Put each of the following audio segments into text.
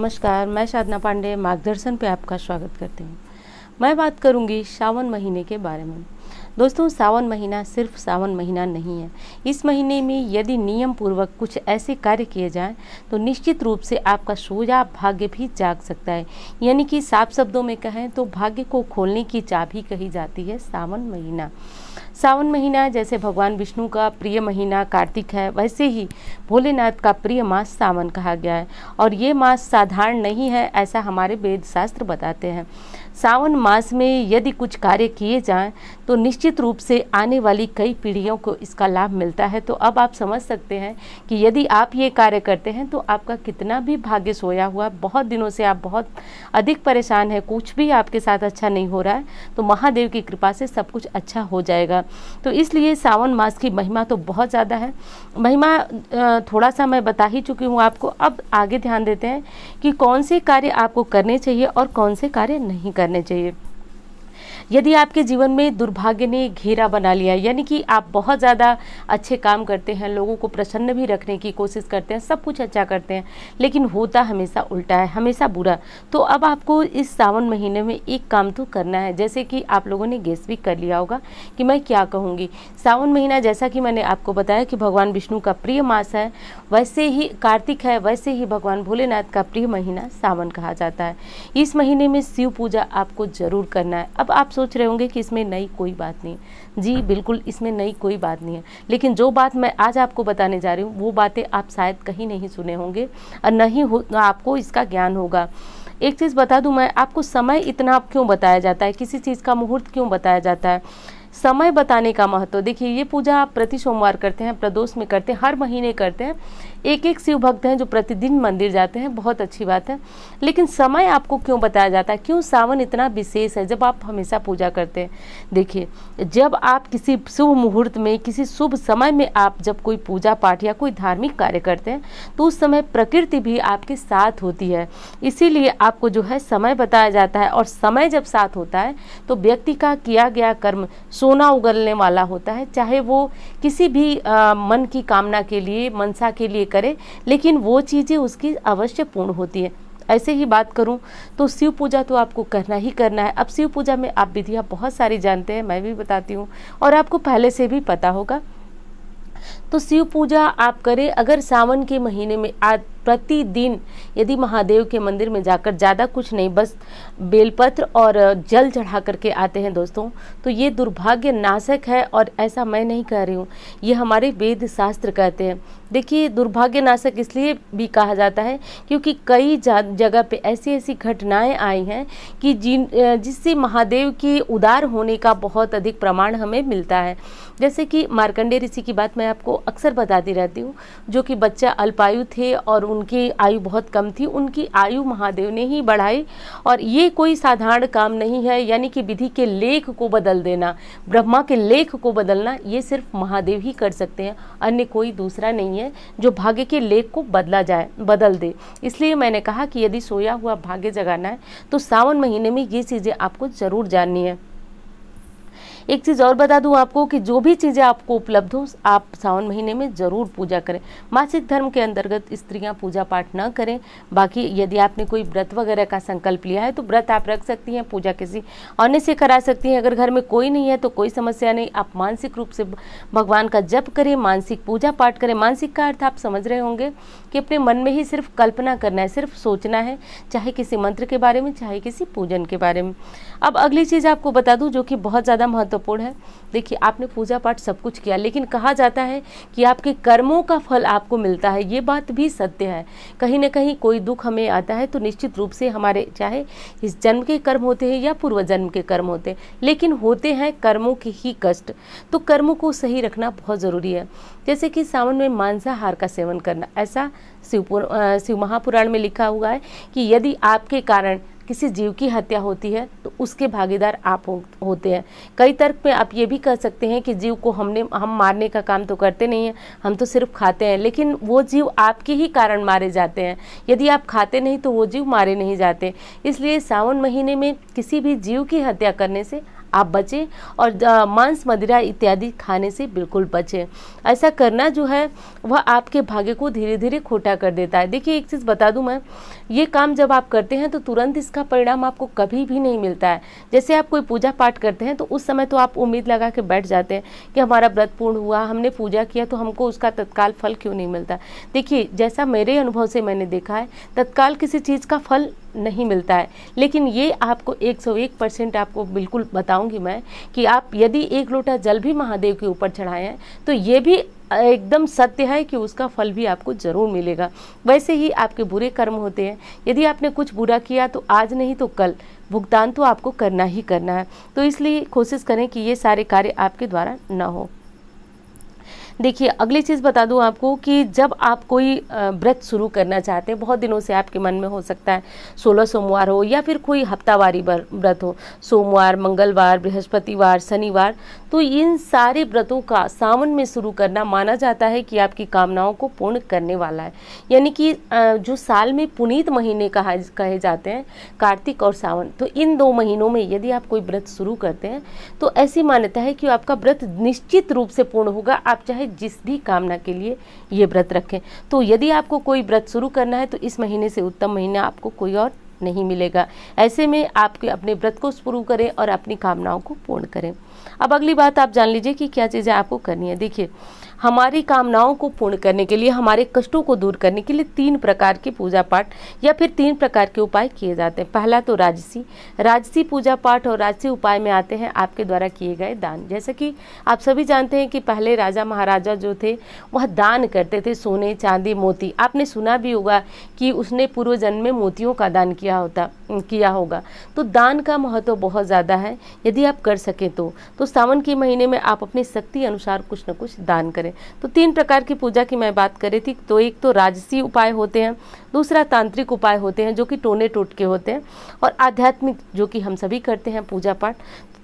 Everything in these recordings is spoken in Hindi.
नमस्कार मैं साधना पांडे मार्गदर्शन पे आपका स्वागत करती हूँ मैं बात करूँगी सावन महीने के बारे में दोस्तों सावन महीना सिर्फ सावन महीना नहीं है इस महीने में यदि नियम पूर्वक कुछ ऐसे कार्य किए जाएं तो निश्चित रूप से आपका सोजा भाग्य भी जाग सकता है यानी कि साफ शब्दों में कहें तो भाग्य को खोलने की चाबी कही जाती है सावन महीना सावन महीना जैसे भगवान विष्णु का प्रिय महीना कार्तिक है वैसे ही भोलेनाथ का प्रिय मास सावन कहा गया है और ये मास साधारण नहीं है ऐसा हमारे वेद शास्त्र बताते हैं सावन मास में यदि कुछ कार्य किए जाएं तो निश्चित रूप से आने वाली कई पीढ़ियों को इसका लाभ मिलता है तो अब आप समझ सकते हैं कि यदि आप ये कार्य करते हैं तो आपका कितना भी भाग्य सोया हुआ बहुत दिनों से आप बहुत अधिक परेशान है कुछ भी आपके साथ अच्छा नहीं हो रहा है तो महादेव की कृपा से सब कुछ अच्छा हो जाएगा तो इसलिए सावन मास की महिमा तो बहुत ज़्यादा है महिमा थोड़ा सा मैं बता ही चुकी हूँ आपको अब आगे ध्यान देते हैं कि कौन से कार्य आपको करने चाहिए और कौन से कार्य नहीं करने चाहिए यदि आपके जीवन में दुर्भाग्य ने घेरा बना लिया यानी कि आप बहुत ज़्यादा अच्छे काम करते हैं लोगों को प्रसन्न भी रखने की कोशिश करते हैं सब कुछ अच्छा करते हैं लेकिन होता हमेशा उल्टा है हमेशा बुरा तो अब आपको इस सावन महीने में एक काम तो करना है जैसे कि आप लोगों ने गेस भी कर लिया होगा कि मैं क्या कहूँगी सावन महीना जैसा कि मैंने आपको बताया कि भगवान विष्णु का प्रिय मास है वैसे ही कार्तिक है वैसे ही भगवान भोलेनाथ का प्रिय महीना सावन कहा जाता है इस महीने में शिव पूजा आपको जरूर करना है अब आप सोच रहे होंगे कि इसमें नई कोई बात नहीं है जी बिल्कुल इसमें नई कोई बात नहीं है लेकिन जो बात मैं आज आपको बताने जा रही हूँ वो बातें आप शायद कहीं नहीं सुने होंगे और नहीं हो आपको इसका ज्ञान होगा एक चीज़ बता दूँ मैं आपको समय इतना क्यों बताया जाता है किसी चीज़ का मुहूर्त क्यों बताया जाता है समय बताने का महत्व देखिए ये पूजा आप प्रति सोमवार करते हैं प्रदोष में करते हैं हर महीने करते हैं एक एक शिव भक्त हैं जो प्रतिदिन मंदिर जाते हैं बहुत अच्छी बात है लेकिन समय आपको क्यों बताया जाता है क्यों सावन इतना विशेष है जब आप हमेशा पूजा करते हैं देखिए जब आप किसी शुभ मुहूर्त में किसी शुभ समय में आप जब कोई पूजा पाठ या कोई धार्मिक कार्य करते हैं तो उस समय प्रकृति भी आपके साथ होती है इसीलिए आपको जो है समय बताया जाता है और समय जब साथ होता है तो व्यक्ति का किया गया कर्म सोना उगलने वाला होता है चाहे वो किसी भी आ, मन की कामना के लिए मनसा के लिए करें लेकिन वो चीज़ें उसकी अवश्य पूर्ण होती है ऐसे ही बात करूं तो शिव पूजा तो आपको करना ही करना है अब शिव पूजा में आप विधियाँ बहुत सारी जानते हैं मैं भी बताती हूँ और आपको पहले से भी पता होगा तो शिव पूजा आप करें अगर सावन के महीने में आ प्रतिदिन यदि महादेव के मंदिर में जाकर ज़्यादा कुछ नहीं बस बेलपत्र और जल चढ़ा करके आते हैं दोस्तों तो ये दुर्भाग्य नाशक है और ऐसा मैं नहीं कह रही हूँ ये हमारे वेद शास्त्र कहते हैं देखिए दुर्भाग्य नाशक इसलिए भी कहा जाता है क्योंकि कई जगह पे ऐसी ऐसी घटनाएं आई हैं कि जिन जिससे महादेव की उदार होने का बहुत अधिक प्रमाण हमें मिलता है जैसे कि मार्कंडे ऋषि की बात मैं आपको अक्सर बताती रहती हूँ जो कि बच्चा अल्पायु थे और उनकी आयु बहुत कम थी उनकी आयु महादेव ने ही बढ़ाई और ये कोई साधारण काम नहीं है यानी कि विधि के लेख को बदल देना ब्रह्मा के लेख को बदलना ये सिर्फ महादेव ही कर सकते हैं अन्य कोई दूसरा नहीं है जो भाग्य के लेख को बदला जाए बदल दे इसलिए मैंने कहा कि यदि सोया हुआ भाग्य जगाना है तो सावन महीने में ये चीज़ें आपको ज़रूर जाननी है एक चीज़ और बता दूँ आपको कि जो भी चीज़ें आपको उपलब्ध हो आप सावन महीने में ज़रूर पूजा करें मासिक धर्म के अंतर्गत स्त्रियाँ पूजा पाठ न करें बाकी यदि आपने कोई व्रत वगैरह का संकल्प लिया है तो व्रत आप रख सकती हैं पूजा किसी अन्य से करा सकती हैं अगर घर में कोई नहीं है तो कोई समस्या नहीं आप मानसिक रूप से भगवान का जप करें मानसिक पूजा पाठ करें मानसिक का अर्थ आप समझ रहे होंगे कि अपने मन में ही सिर्फ कल्पना करना है सिर्फ सोचना है चाहे किसी मंत्र के बारे में चाहे किसी पूजन के बारे में अब अगली चीज़ आपको बता दूँ जो कि बहुत ज़्यादा महत्वपूर्ण महत्वपूर्ण है देखिए आपने पूजा पाठ सब कुछ किया लेकिन कहा जाता है कि आपके कर्मों का फल आपको मिलता है ये बात भी सत्य है कहीं ना कहीं कोई दुख हमें आता है तो निश्चित रूप से हमारे चाहे इस जन्म के कर्म होते हैं या पूर्व जन्म के कर्म होते हैं लेकिन होते हैं कर्मों के ही कष्ट तो कर्मों को सही रखना बहुत ज़रूरी है जैसे कि सावन में मांसाहार का सेवन करना ऐसा शिव शिव महापुराण में लिखा हुआ है कि यदि आपके कारण किसी जीव की हत्या होती है तो उसके भागीदार आप हो, होते हैं कई तर्क पे आप ये भी कह सकते हैं कि जीव को हमने हम मारने का काम तो करते नहीं हैं हम तो सिर्फ खाते हैं लेकिन वो जीव आपके ही कारण मारे जाते हैं यदि आप खाते नहीं तो वो जीव मारे नहीं जाते इसलिए सावन महीने में किसी भी जीव की हत्या करने से आप बचें और मांस मदिरा इत्यादि खाने से बिल्कुल बचें ऐसा करना जो है वह आपके भाग्य को धीरे धीरे खोटा कर देता है देखिए एक चीज़ बता दूं मैं ये काम जब आप करते हैं तो तुरंत इसका परिणाम आपको कभी भी नहीं मिलता है जैसे आप कोई पूजा पाठ करते हैं तो उस समय तो आप उम्मीद लगा के बैठ जाते हैं कि हमारा व्रत पूर्ण हुआ हमने पूजा किया तो हमको उसका तत्काल फल क्यों नहीं मिलता देखिए जैसा मेरे अनुभव से मैंने देखा है तत्काल किसी चीज़ का फल नहीं मिलता है लेकिन ये आपको 101 परसेंट आपको बिल्कुल बताऊंगी मैं कि आप यदि एक लोटा जल भी महादेव के ऊपर चढ़ाएं तो ये भी एकदम सत्य है कि उसका फल भी आपको जरूर मिलेगा वैसे ही आपके बुरे कर्म होते हैं यदि आपने कुछ बुरा किया तो आज नहीं तो कल भुगतान तो आपको करना ही करना है तो इसलिए कोशिश करें कि ये सारे कार्य आपके द्वारा ना हो देखिए अगली चीज़ बता दूँ आपको कि जब आप कोई व्रत शुरू करना चाहते हैं बहुत दिनों से आपके मन में हो सकता है सोलह सोमवार हो या फिर कोई हफ्तावारी व्रत हो सोमवार मंगलवार बृहस्पतिवार शनिवार तो इन सारे व्रतों का सावन में शुरू करना माना जाता है कि आपकी कामनाओं को पूर्ण करने वाला है यानी कि जो साल में पुनीत महीने कहा कहे जाते हैं कार्तिक और सावन तो इन दो महीनों में यदि आप कोई व्रत शुरू करते हैं तो ऐसी मान्यता है कि आपका व्रत निश्चित रूप से पूर्ण होगा आप चाहे जिस भी कामना के लिए ये व्रत रखें तो यदि आपको कोई व्रत शुरू करना है तो इस महीने से उत्तम महीना आपको कोई और नहीं मिलेगा ऐसे में आपके अपने व्रत को शुरू करें और अपनी कामनाओं को पूर्ण करें अब अगली बात आप जान लीजिए कि क्या चीज़ें आपको करनी है देखिए हमारी कामनाओं को पूर्ण करने के लिए हमारे कष्टों को दूर करने के लिए तीन प्रकार के पूजा पाठ या फिर तीन प्रकार के उपाय किए जाते हैं पहला तो राजसी राजसी पूजा पाठ और राजसी उपाय में आते हैं आपके द्वारा किए गए दान जैसे कि आप सभी जानते हैं कि पहले राजा महाराजा जो थे वह दान करते थे सोने चांदी मोती आपने सुना भी होगा कि उसने पूर्व जन्म में मोतियों का दान किया होता किया होगा तो दान का महत्व बहुत ज़्यादा है यदि आप कर सकें तो, तो सावन के महीने में आप अपनी शक्ति अनुसार कुछ न कुछ दान करें तो तीन प्रकार की पूजा की मैं बात करी थी तो एक तो राजसी उपाय होते हैं दूसरा तांत्रिक उपाय होते हैं जो कि टोने टोटके होते हैं और आध्यात्मिक जो कि हम सभी करते हैं पूजा पाठ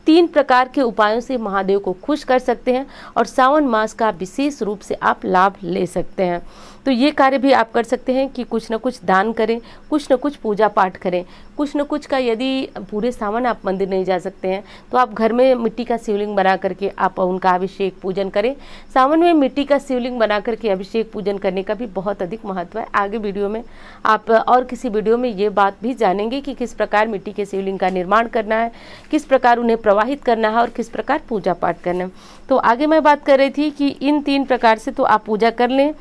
तीन प्रकार के उपायों से महादेव को खुश कर सकते हैं और सावन मास का विशेष रूप से आप लाभ ले सकते हैं तो ये कार्य भी आप कर सकते हैं कि कुछ न कुछ दान करें कुछ न कुछ पूजा पाठ करें कुछ न कुछ का यदि पूरे सावन आप मंदिर नहीं जा सकते हैं तो आप घर में मिट्टी का शिवलिंग बना करके आप उनका अभिषेक पूजन करें सावन में मिट्टी का शिवलिंग बना करके अभिषेक पूजन करने का भी बहुत अधिक महत्व है आगे वीडियो में आप और किसी वीडियो में ये बात भी जानेंगे कि किस प्रकार मिट्टी के शिवलिंग का निर्माण करना है किस प्रकार उन्हें प्रवाहित करना है और किस प्रकार पूजा पाठ करना है तो आगे मैं बात कर रही थी कि इन तीन प्रकार से तो आप पूजा कर लें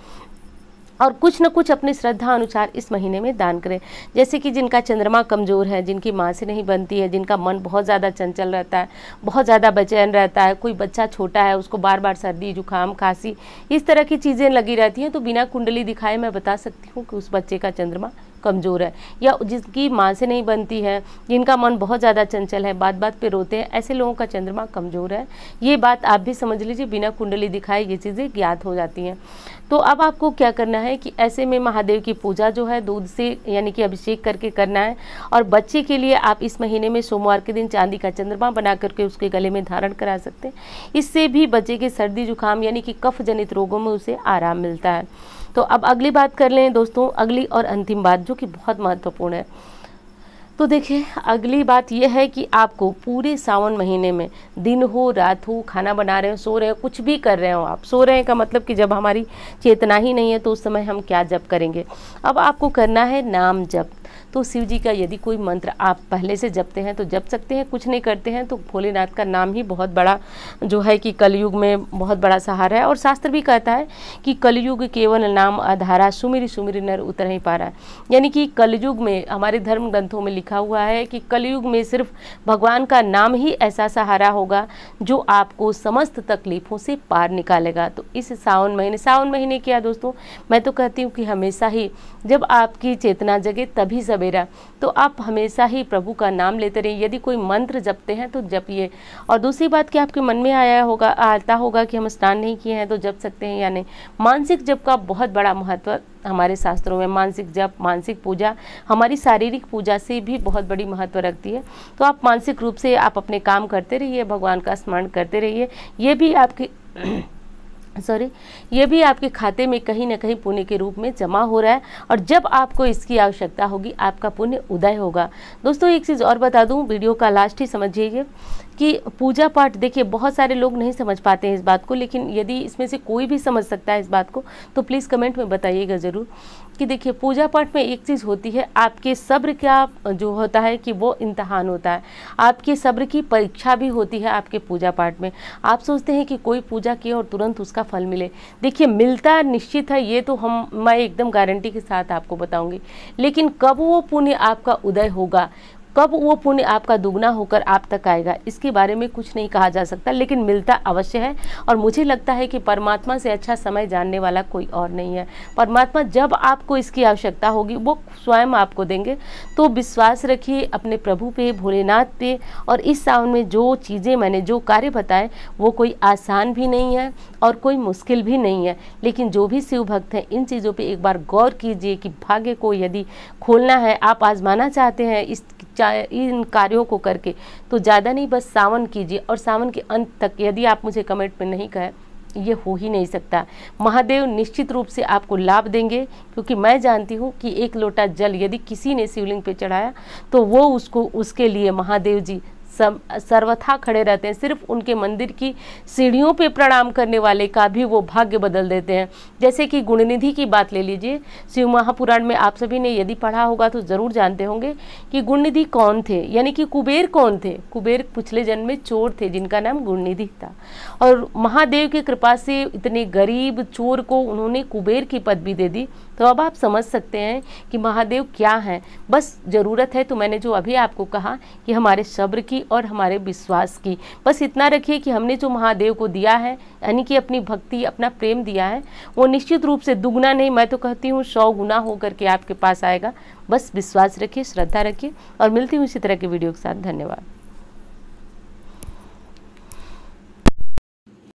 और कुछ न कुछ अपनी श्रद्धा अनुसार इस महीने में दान करें जैसे कि जिनका चंद्रमा कमज़ोर है जिनकी माँ से नहीं बनती है जिनका मन बहुत ज़्यादा चंचल रहता है बहुत ज़्यादा बेचैन रहता है कोई बच्चा छोटा है उसको बार बार सर्दी जुकाम खांसी इस तरह की चीज़ें लगी रहती हैं तो बिना कुंडली दिखाए मैं बता सकती हूँ कि उस बच्चे का चंद्रमा कमज़ोर है या जिसकी माँ से नहीं बनती है जिनका मन बहुत ज़्यादा चंचल है बात बात पर रोते हैं ऐसे लोगों का चंद्रमा कमज़ोर है ये बात आप भी समझ लीजिए बिना कुंडली दिखाए ये चीज़ें ज्ञात हो जाती हैं तो अब आपको क्या करना है कि ऐसे में महादेव की पूजा जो है दूध से यानी कि अभिषेक करके करना है और बच्चे के लिए आप इस महीने में सोमवार के दिन चांदी का चंद्रमा बना करके उसके गले में धारण करा सकते हैं इससे भी बच्चे के सर्दी जुकाम यानी कि कफ जनित रोगों में उसे आराम मिलता है तो अब अगली बात कर लें दोस्तों अगली और अंतिम बात जो कि बहुत महत्वपूर्ण है तो देखिए अगली बात यह है कि आपको पूरे सावन महीने में दिन हो रात हो खाना बना रहे हो सो रहे हो कुछ भी कर रहे हो आप सो रहे हैं का मतलब कि जब हमारी चेतना ही नहीं है तो उस समय हम क्या जप करेंगे अब आपको करना है नाम जप तो शिव जी का यदि कोई मंत्र आप पहले से जपते हैं तो जप सकते हैं कुछ नहीं करते हैं तो भोलेनाथ का नाम ही बहुत बड़ा जो है कि कलयुग में बहुत बड़ा सहारा है और शास्त्र भी कहता है कि कलयुग केवल नाम आधारा सुमिर सुमिर नर उतर ही पा रहा है यानी कि कलयुग में हमारे धर्म ग्रंथों में लिखा हुआ है कि कलयुग में सिर्फ भगवान का नाम ही ऐसा सहारा होगा जो आपको समस्त तकलीफ़ों से पार निकालेगा तो इस सावन महीने सावन महीने क्या दोस्तों मैं तो कहती हूँ कि हमेशा ही जब आपकी चेतना जगे तभी सवेरा तो आप हमेशा ही प्रभु का नाम लेते रहें यदि कोई मंत्र जपते हैं तो जपिए और दूसरी बात कि आपके मन में आया होगा आता होगा कि हम स्नान नहीं किए हैं तो जप सकते हैं या नहीं मानसिक जप का बहुत बड़ा महत्व हमारे शास्त्रों में मानसिक जप मानसिक पूजा हमारी शारीरिक पूजा से भी बहुत बड़ी महत्व रखती है तो आप मानसिक रूप से आप अपने काम करते रहिए भगवान का स्मरण करते रहिए ये भी आपकी सॉरी ये भी आपके खाते में कहीं ना कहीं पुण्य के रूप में जमा हो रहा है और जब आपको इसकी आवश्यकता होगी आपका पुण्य उदय होगा दोस्तों एक चीज़ और बता दूं वीडियो का लास्ट ही समझिए कि पूजा पाठ देखिए बहुत सारे लोग नहीं समझ पाते हैं इस बात को लेकिन यदि इसमें से कोई भी समझ सकता है इस बात को तो प्लीज़ कमेंट में बताइएगा ज़रूर कि देखिए पूजा पाठ में एक चीज़ होती है आपके सब्र का जो होता है कि वो इम्तहान होता है आपके सब्र की परीक्षा भी होती है आपके पूजा पाठ में आप सोचते हैं कि कोई पूजा किए और तुरंत उसका फल मिले देखिए मिलता निश्चित है ये तो हम मैं एकदम गारंटी के साथ आपको बताऊँगी लेकिन कब वो पुण्य आपका उदय होगा कब वो पुण्य आपका दुगना होकर आप तक आएगा इसके बारे में कुछ नहीं कहा जा सकता लेकिन मिलता अवश्य है और मुझे लगता है कि परमात्मा से अच्छा समय जानने वाला कोई और नहीं है परमात्मा जब आपको इसकी आवश्यकता होगी वो स्वयं आपको देंगे तो विश्वास रखिए अपने प्रभु पे भोलेनाथ पे और इस सावन में जो चीज़ें मैंने जो कार्य बताए वो कोई आसान भी नहीं है और कोई मुश्किल भी नहीं है लेकिन जो भी शिव भक्त हैं इन चीज़ों पर एक बार गौर कीजिए कि भाग्य को यदि खोलना है आप आजमाना चाहते हैं इस इन कार्यों को करके तो ज़्यादा नहीं बस सावन कीजिए और सावन के अंत तक यदि आप मुझे कमेंट में नहीं कहें ये हो ही नहीं सकता महादेव निश्चित रूप से आपको लाभ देंगे क्योंकि मैं जानती हूँ कि एक लोटा जल यदि किसी ने शिवलिंग पे चढ़ाया तो वो उसको उसके लिए महादेव जी सर्वथा खड़े रहते हैं सिर्फ उनके मंदिर की सीढ़ियों पे प्रणाम करने वाले का भी वो भाग्य बदल देते हैं जैसे कि गुणनिधि की बात ले लीजिए शिव महापुराण में आप सभी ने यदि पढ़ा होगा तो ज़रूर जानते होंगे कि गुणनिधि कौन थे यानी कि कुबेर कौन थे कुबेर पिछले जन्म में चोर थे जिनका नाम गुणनिधि था और महादेव की कृपा से इतने गरीब चोर को उन्होंने कुबेर की पदवी दे दी तो अब आप समझ सकते हैं कि महादेव क्या हैं बस ज़रूरत है तो मैंने जो अभी आपको कहा कि हमारे शब्र की और हमारे विश्वास की बस इतना रखिए कि हमने जो महादेव को दिया है यानी कि अपनी भक्ति अपना प्रेम दिया है वो निश्चित रूप से दुगुना नहीं मैं तो कहती हूँ सौ गुना होकर के आपके पास आएगा बस विश्वास रखिए श्रद्धा रखिए और मिलती हूँ इसी तरह के वीडियो के साथ धन्यवाद